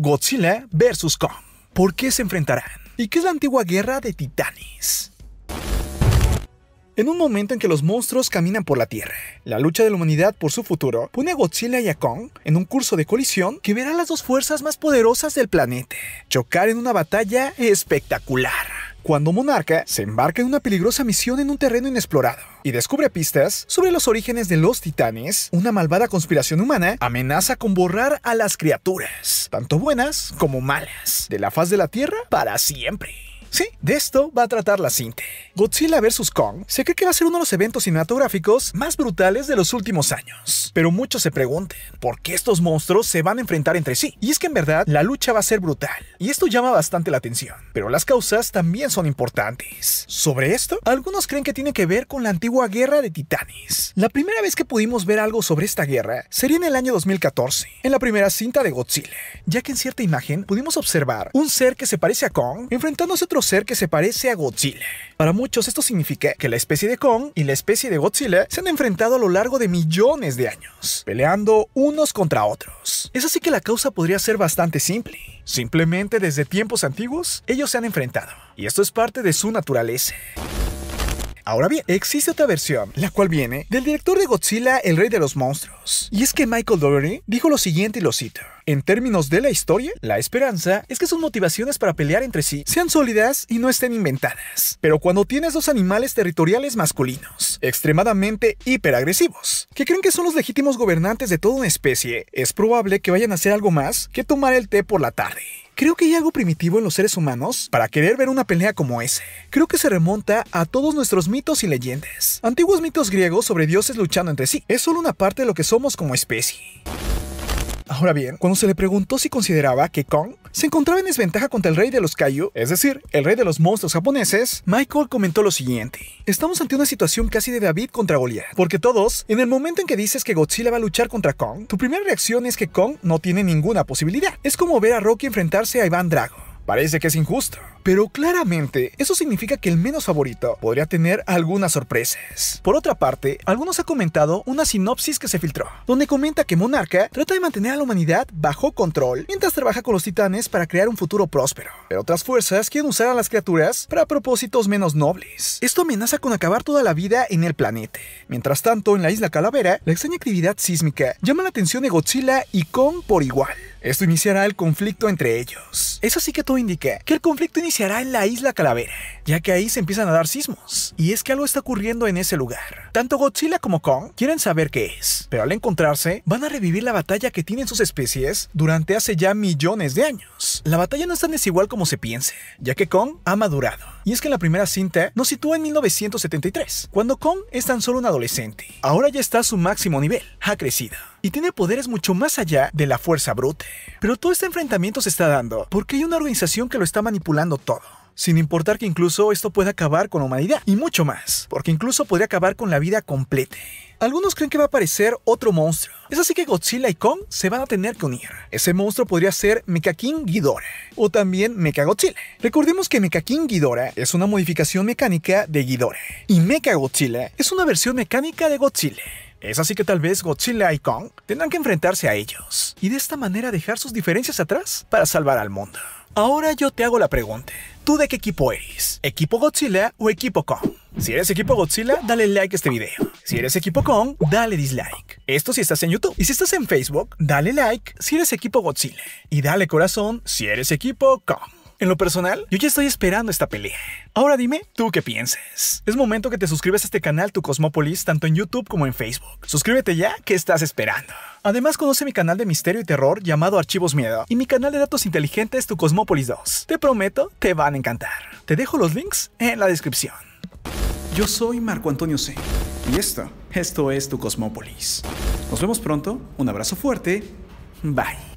Godzilla vs. Kong. ¿Por qué se enfrentarán? ¿Y qué es la antigua guerra de titanes? En un momento en que los monstruos caminan por la Tierra, la lucha de la humanidad por su futuro pone a Godzilla y a Kong en un curso de colisión que verá las dos fuerzas más poderosas del planeta chocar en una batalla espectacular cuando Monarca se embarca en una peligrosa misión en un terreno inexplorado y descubre pistas sobre los orígenes de los titanes, una malvada conspiración humana amenaza con borrar a las criaturas, tanto buenas como malas, de la faz de la Tierra para siempre. Sí, de esto va a tratar la cinta. Godzilla vs. Kong se cree que va a ser uno de los eventos cinematográficos más brutales de los últimos años. Pero muchos se preguntan, ¿por qué estos monstruos se van a enfrentar entre sí? Y es que en verdad la lucha va a ser brutal, y esto llama bastante la atención. Pero las causas también son importantes. Sobre esto, algunos creen que tiene que ver con la antigua guerra de titanes. La primera vez que pudimos ver algo sobre esta guerra sería en el año 2014, en la primera cinta de Godzilla, ya que en cierta imagen pudimos observar un ser que se parece a Kong enfrentándose a otro ser que se parece a Godzilla. Para muchos esto significa que la especie de Kong y la especie de Godzilla se han enfrentado a lo largo de millones de años, peleando unos contra otros. Es así que la causa podría ser bastante simple. Simplemente desde tiempos antiguos ellos se han enfrentado, y esto es parte de su naturaleza. Ahora bien, existe otra versión, la cual viene del director de Godzilla, el rey de los monstruos. Y es que Michael Dougherty dijo lo siguiente y lo cito. En términos de la historia, la esperanza es que sus motivaciones para pelear entre sí sean sólidas y no estén inventadas. Pero cuando tienes dos animales territoriales masculinos, extremadamente hiperagresivos, que creen que son los legítimos gobernantes de toda una especie, es probable que vayan a hacer algo más que tomar el té por la tarde. Creo que hay algo primitivo en los seres humanos para querer ver una pelea como ese. Creo que se remonta a todos nuestros mitos y leyendas. Antiguos mitos griegos sobre dioses luchando entre sí. Es solo una parte de lo que somos como especie. Ahora bien, cuando se le preguntó si consideraba que Kong se encontraba en desventaja contra el rey de los Kaiju, es decir, el rey de los monstruos japoneses, Michael comentó lo siguiente. Estamos ante una situación casi de David contra Goliath, porque todos, en el momento en que dices que Godzilla va a luchar contra Kong, tu primera reacción es que Kong no tiene ninguna posibilidad. Es como ver a Rocky enfrentarse a Iván Drago parece que es injusto, Pero claramente, eso significa que el menos favorito podría tener algunas sorpresas. Por otra parte, algunos han comentado una sinopsis que se filtró, donde comenta que Monarca trata de mantener a la humanidad bajo control mientras trabaja con los titanes para crear un futuro próspero. Pero otras fuerzas quieren usar a las criaturas para propósitos menos nobles. Esto amenaza con acabar toda la vida en el planeta. Mientras tanto, en la isla Calavera, la extraña actividad sísmica llama la atención de Godzilla y Kong por igual. Esto iniciará el conflicto entre ellos. Eso sí que todo indica que el conflicto iniciará en la isla Calavera, ya que ahí se empiezan a dar sismos, y es que algo está ocurriendo en ese lugar. Tanto Godzilla como Kong quieren saber qué es, pero al encontrarse van a revivir la batalla que tienen sus especies durante hace ya millones de años. La batalla no es tan desigual como se piense ya que Kong ha madurado, y es que en la primera cinta nos sitúa en 1973, cuando Kong es tan solo un adolescente. Ahora ya está a su máximo nivel, ha crecido y tiene poderes mucho más allá de la fuerza brute. Pero todo este enfrentamiento se está dando porque hay una organización que lo está manipulando todo sin importar que incluso esto pueda acabar con la humanidad y mucho más, porque incluso podría acabar con la vida completa. Algunos creen que va a aparecer otro monstruo. Es así que Godzilla y Kong se van a tener que unir. Ese monstruo podría ser King Ghidorah o también Godzilla. Recordemos que King Ghidorah es una modificación mecánica de Ghidorah y Godzilla es una versión mecánica de Godzilla. Es así que tal vez Godzilla y Kong tendrán que enfrentarse a ellos y de esta manera dejar sus diferencias atrás para salvar al mundo. Ahora yo te hago la pregunta. ¿Tú de qué equipo eres? ¿Equipo Godzilla o equipo Kong? Si eres equipo Godzilla, dale like a este video. Si eres equipo Kong, dale dislike. Esto si estás en YouTube. Y si estás en Facebook, dale like si eres equipo Godzilla. Y dale corazón si eres equipo Kong. En lo personal, yo ya estoy esperando esta pelea. Ahora dime, ¿tú qué piensas? Es momento que te suscribas a este canal Tu Cosmópolis, tanto en YouTube como en Facebook. Suscríbete ya, ¿qué estás esperando? Además, conoce mi canal de misterio y terror llamado Archivos Miedo y mi canal de datos inteligentes Tu Cosmópolis 2. Te prometo, te van a encantar. Te dejo los links en la descripción. Yo soy Marco Antonio C. Y esto, esto es Tu Cosmópolis. Nos vemos pronto, un abrazo fuerte, bye.